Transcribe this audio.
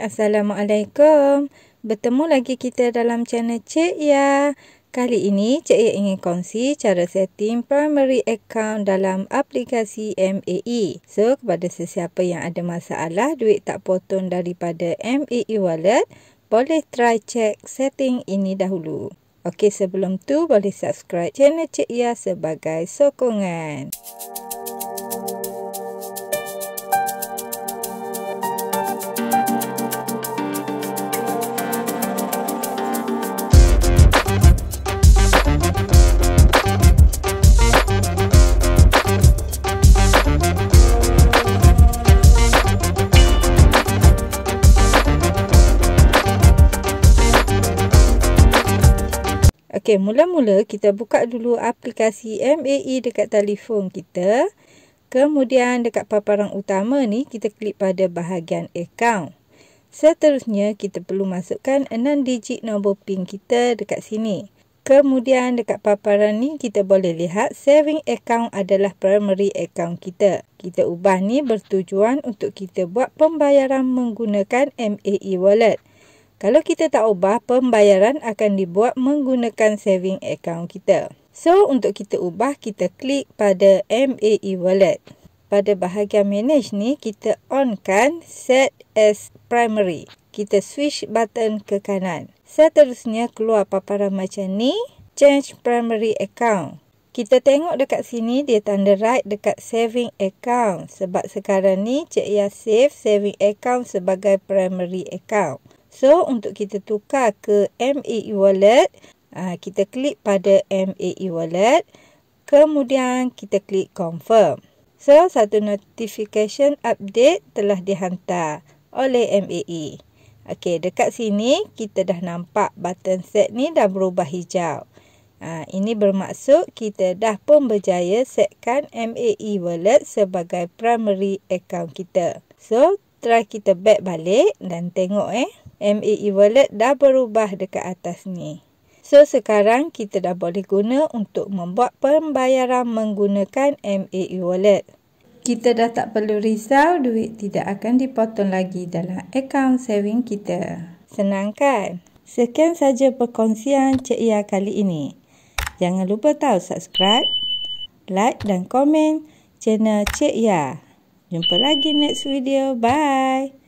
Assalamualaikum. Bertemu lagi kita dalam channel Cik Ya. Kali ini Cik Ya ingin kongsi cara setting primary account dalam aplikasi MAE. So, kepada sesiapa yang ada masalah duit tak potong daripada MAE wallet, boleh try check setting ini dahulu. Okey, sebelum tu boleh subscribe channel Cik Ya sebagai sokongan. Musik Okey, mula-mula kita buka dulu aplikasi MAE dekat telefon kita. Kemudian dekat paparan utama ni kita klik pada bahagian account. Seterusnya kita perlu masukkan 6 digit nombor PIN kita dekat sini. Kemudian dekat paparan ni kita boleh lihat saving account adalah primary account kita. Kita ubah ni bertujuan untuk kita buat pembayaran menggunakan MAE wallet. Kalau kita tak ubah, pembayaran akan dibuat menggunakan saving account kita. So, untuk kita ubah, kita klik pada MAE Wallet. Pada bahagian manage ni, kita onkan set as primary. Kita switch button ke kanan. Seterusnya, keluar paparan macam ni. Change primary account. Kita tengok dekat sini, dia tanda right dekat saving account. Sebab sekarang ni, Cik Yah save saving account sebagai primary account. So untuk kita tukar ke MAE Wallet, ah, kita klik pada MAE Wallet. Kemudian kita klik confirm. So satu notification update telah dihantar oleh MAE. Okey, dekat sini kita dah nampak button set ni dah berubah hijau. Ha, ini bermaksud kita dah pun berjaya setkan MAE Wallet sebagai primary account kita. So, try kita back balik dan tengok eh. MA e-wallet dah berubah dekat atas ni. So sekarang kita dah boleh guna untuk membuat pembayaran menggunakan MA e-wallet. Kita dah tak perlu risau duit tidak akan dipotong lagi dalam akaun saving kita. Senang kan? Sekian saja perkongsian Cik Ia kali ini. Jangan lupa tahu subscribe, like dan komen channel Cik Ia. Jumpa lagi next video. Bye.